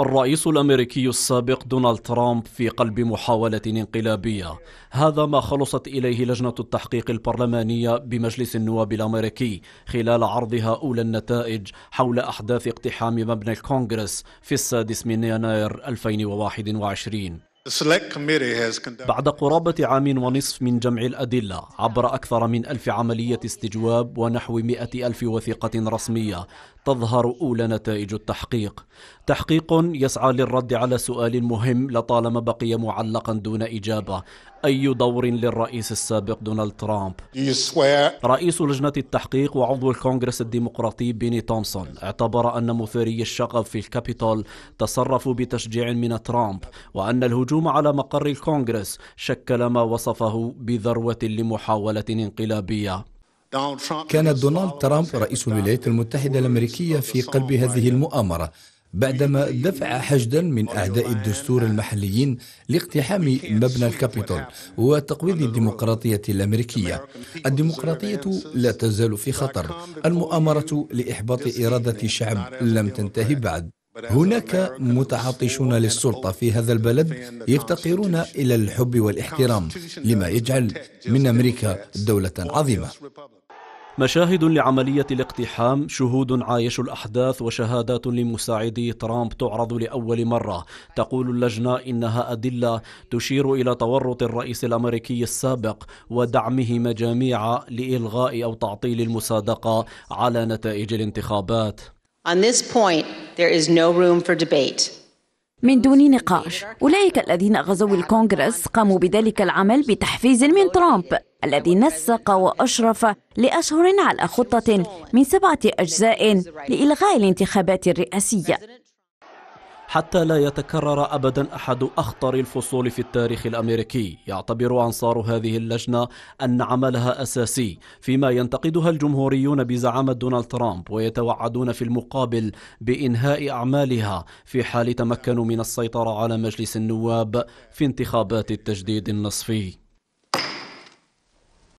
الرئيس الامريكي السابق دونالد ترامب في قلب محاوله انقلابيه هذا ما خلصت اليه لجنه التحقيق البرلمانيه بمجلس النواب الامريكي خلال عرضها اولى النتائج حول احداث اقتحام مبنى الكونغرس في السادس من يناير 2021 بعد قرابة عام ونصف من جمع الأدلة عبر أكثر من ألف عملية استجواب ونحو مئة ألف وثيقة رسمية تظهر أولى نتائج التحقيق تحقيق يسعى للرد على سؤال مهم لطالما بقي معلقا دون إجابة أي دور للرئيس السابق دونالد ترامب رئيس لجنة التحقيق وعضو الكونغرس الديمقراطي بيني تومسون اعتبر أن مثيري الشغب في الكابيتول تصرفوا بتشجيع من ترامب وأن الهجوم على مقر الكونغرس شكل ما وصفه بذروة لمحاولة انقلابية كان دونالد ترامب رئيس الولايات المتحدة الأمريكية في قلب هذه المؤامرة بعدما دفع حشدا من أعداء الدستور المحليين لاقتحام مبنى الكابيتول وتقويض الديمقراطية الأمريكية الديمقراطية لا تزال في خطر المؤامرة لإحباط إرادة الشعب لم تنتهي بعد هناك متعطشون للسلطة في هذا البلد يفتقرون إلى الحب والاحترام لما يجعل من أمريكا دولة عظيمة مشاهد لعملية الاقتحام شهود عايشوا الأحداث وشهادات لمساعدي ترامب تعرض لأول مرة تقول اللجنة إنها أدلة تشير إلى تورط الرئيس الأمريكي السابق ودعمه مجاميع لإلغاء أو تعطيل المصادقة على نتائج الانتخابات On this point, there is no room for debate. من دون نقاش أولئك الذين غزوا الكونغرس قاموا بذلك العمل بتحفيز من ترامب الذي نسق وأشرف لأشهر على خطة من سبعة أجزاء لإلغاء الانتخابات الرئاسية حتى لا يتكرر ابدا احد اخطر الفصول في التاريخ الامريكي يعتبر انصار هذه اللجنه ان عملها اساسي فيما ينتقدها الجمهوريون بزعامه دونالد ترامب ويتوعدون في المقابل بانهاء اعمالها في حال تمكنوا من السيطره على مجلس النواب في انتخابات التجديد النصفي